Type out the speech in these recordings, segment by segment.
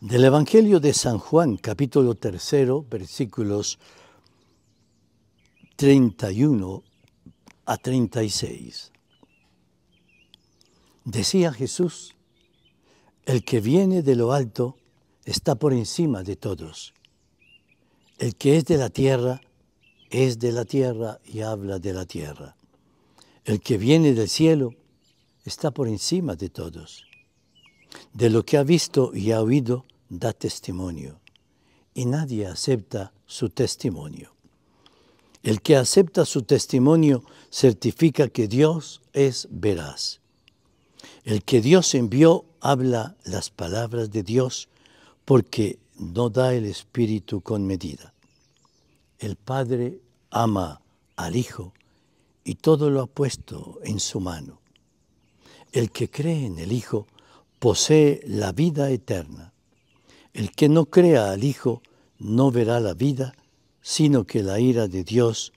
Del Evangelio de San Juan, capítulo tercero, versículos 31 a 36. Decía Jesús, el que viene de lo alto está por encima de todos. El que es de la tierra es de la tierra y habla de la tierra. El que viene del cielo está por encima de todos. De lo que ha visto y ha oído, da testimonio y nadie acepta su testimonio. El que acepta su testimonio certifica que Dios es veraz. El que Dios envió habla las palabras de Dios porque no da el Espíritu con medida. El Padre ama al Hijo y todo lo ha puesto en su mano. El que cree en el Hijo posee la vida eterna. El que no crea al Hijo no verá la vida, sino que la ira de Dios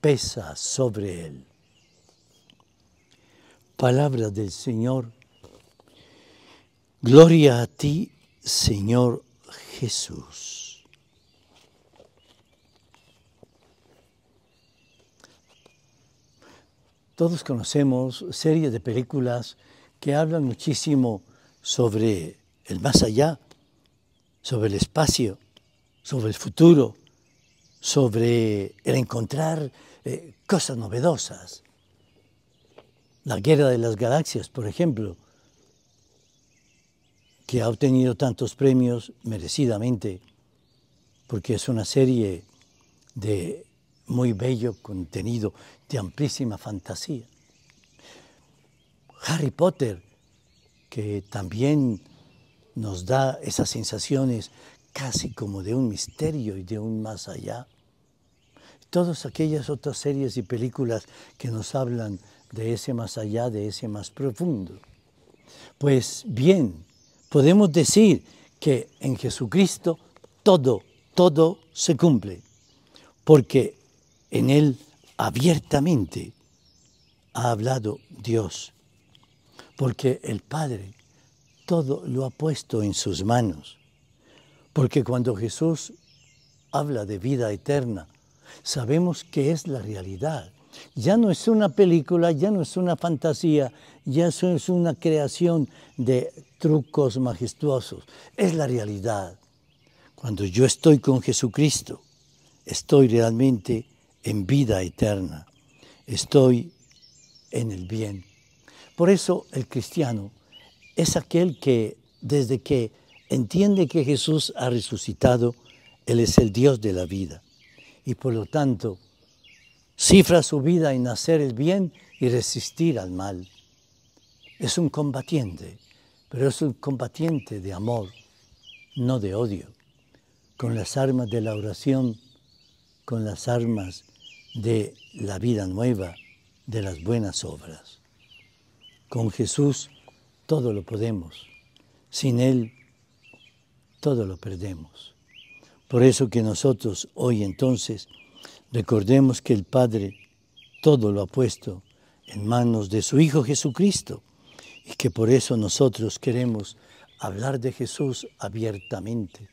pesa sobre él. Palabra del Señor. Gloria a ti, Señor Jesús. Todos conocemos series de películas que hablan muchísimo sobre el más allá, sobre el espacio, sobre el futuro, sobre el encontrar eh, cosas novedosas. La guerra de las galaxias, por ejemplo, que ha obtenido tantos premios merecidamente, porque es una serie de muy bello contenido, de amplísima fantasía. Harry Potter, que también nos da esas sensaciones casi como de un misterio y de un más allá. Todas aquellas otras series y películas que nos hablan de ese más allá, de ese más profundo. Pues bien, podemos decir que en Jesucristo todo, todo se cumple, porque en Él abiertamente ha hablado Dios, porque el Padre todo lo ha puesto en sus manos. Porque cuando Jesús habla de vida eterna, sabemos que es la realidad. Ya no es una película, ya no es una fantasía, ya eso es una creación de trucos majestuosos. Es la realidad. Cuando yo estoy con Jesucristo, estoy realmente en vida eterna. Estoy en el bien. Por eso el cristiano es aquel que desde que entiende que Jesús ha resucitado, Él es el Dios de la vida. Y por lo tanto, cifra su vida en hacer el bien y resistir al mal. Es un combatiente, pero es un combatiente de amor, no de odio. Con las armas de la oración, con las armas de la vida nueva, de las buenas obras. Con Jesús todo lo podemos. Sin Él, todo lo perdemos. Por eso que nosotros hoy entonces recordemos que el Padre todo lo ha puesto en manos de su Hijo Jesucristo y que por eso nosotros queremos hablar de Jesús abiertamente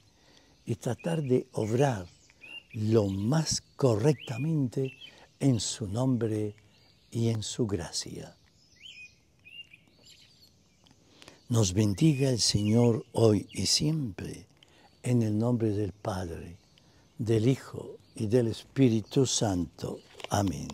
y tratar de obrar lo más correctamente en su nombre y en su gracia. Nos bendiga el Señor hoy y siempre, en el nombre del Padre, del Hijo y del Espíritu Santo. Amén.